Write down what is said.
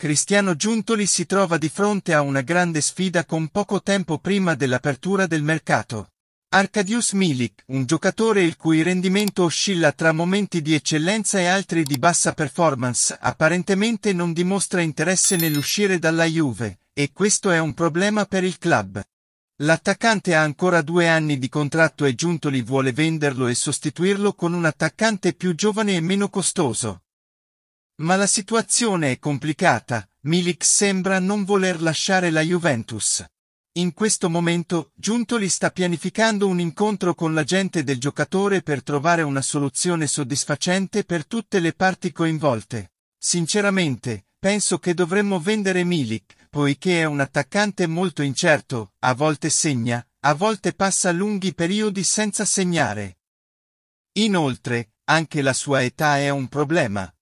Cristiano Giuntoli si trova di fronte a una grande sfida con poco tempo prima dell'apertura del mercato. Arkadius Milik, un giocatore il cui rendimento oscilla tra momenti di eccellenza e altri di bassa performance, apparentemente non dimostra interesse nell'uscire dalla Juve, e questo è un problema per il club. L'attaccante ha ancora due anni di contratto e Giuntoli vuole venderlo e sostituirlo con un attaccante più giovane e meno costoso. Ma la situazione è complicata, Milik sembra non voler lasciare la Juventus. In questo momento, Giuntoli sta pianificando un incontro con l'agente del giocatore per trovare una soluzione soddisfacente per tutte le parti coinvolte. Sinceramente, penso che dovremmo vendere Milik, poiché è un attaccante molto incerto, a volte segna, a volte passa lunghi periodi senza segnare. Inoltre, anche la sua età è un problema.